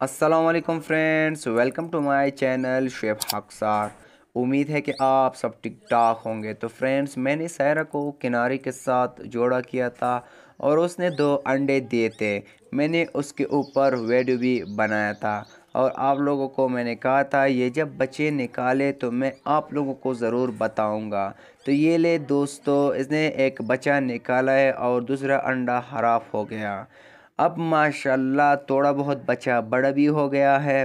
Aslam friends welcome to my channel chef हकसार उम्मीद है कि आप सब टिक टाक होंगे तो फ्रेंड्स मैंने सैरा को किनारे के साथ जोड़ा किया था और उसने दो अंडे दिए थे मैंने उसके ऊपर वेड भी बनाया था और आप लोगों को मैंने कहा था ये जब बच्चे निकाले तो मैं आप लोगों को ज़रूर बताऊंगा तो ये ले दोस्तों इसने एक बच्चा निकाला है और दूसरा अंडा हराफ हो गया अब माशाल्लाह थोड़ा बहुत बचा बड़ा भी हो गया है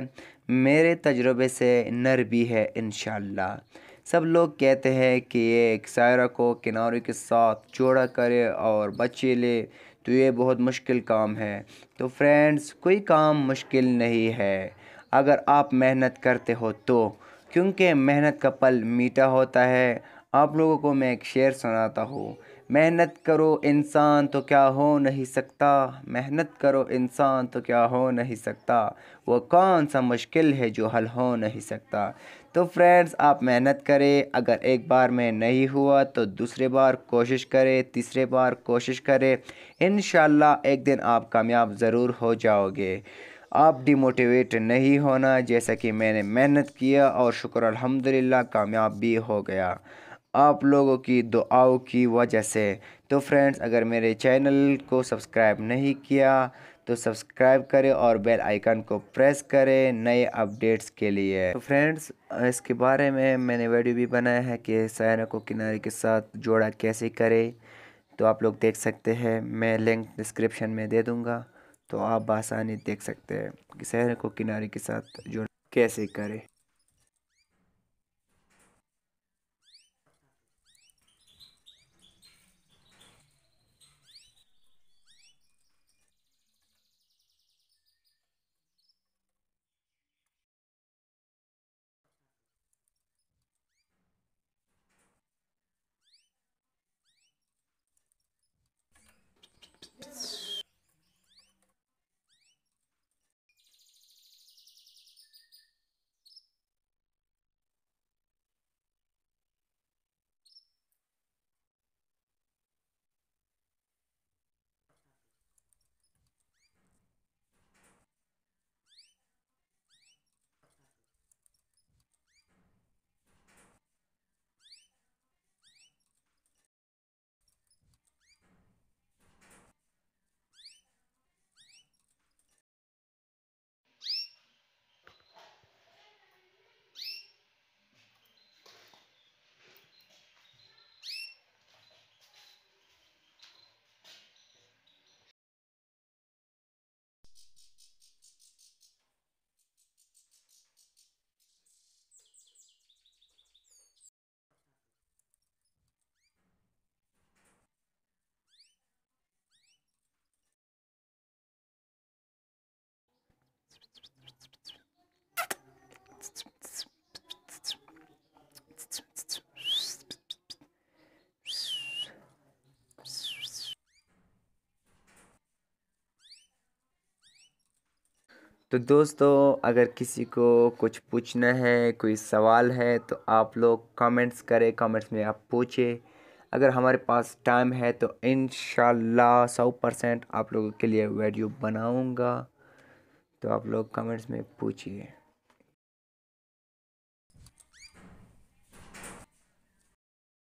मेरे तजुर्बे से नर भी है इन सब लोग कहते हैं कि ये एक सायरा को किनारे के साथ जोड़ा करे और बच्चे ले तो ये बहुत मुश्किल काम है तो फ्रेंड्स कोई काम मुश्किल नहीं है अगर आप मेहनत करते हो तो क्योंकि मेहनत का पल मीठा होता है आप लोगों को मैं एक शेर सुनाता हूँ मेहनत करो इंसान तो क्या हो नहीं सकता मेहनत करो इंसान तो क्या हो नहीं सकता वो कौन सा मुश्किल है जो हल हो नहीं सकता तो फ्रेंड्स आप मेहनत करें अगर एक बार में नहीं हुआ तो दूसरे बार कोशिश करें तीसरे बार कोशिश करें इन एक दिन आप कामयाब ज़रूर हो जाओगे आप डिमोटिवेट नहीं होना जैसा कि मैंने मेहनत किया और शुक्र अलहमदिल्ला कामयाब भी हो गया आप लोगों की दुआओं की वजह से तो फ्रेंड्स अगर मेरे चैनल को सब्सक्राइब नहीं किया तो सब्सक्राइब करें और बेल आइकन को प्रेस करें नए अपडेट्स के लिए तो फ्रेंड्स इसके बारे में मैंने वीडियो भी बनाया है कि सायरा को किनारे के साथ जोड़ा कैसे करें तो आप लोग देख सकते हैं मैं लिंक डिस्क्रिप्शन में दे दूँगा तो आप आसानी देख सकते हैं कि सायरा को किनारे के साथ जोड़ा कैसे करें तो दोस्तों अगर किसी को कुछ पूछना है कोई सवाल है तो आप लोग कमेंट्स करें कमेंट्स में आप पूछें अगर हमारे पास टाइम है तो इन सौ परसेंट आप लोगों के लिए वीडियो बनाऊंगा तो आप लोग कमेंट्स में पूछिए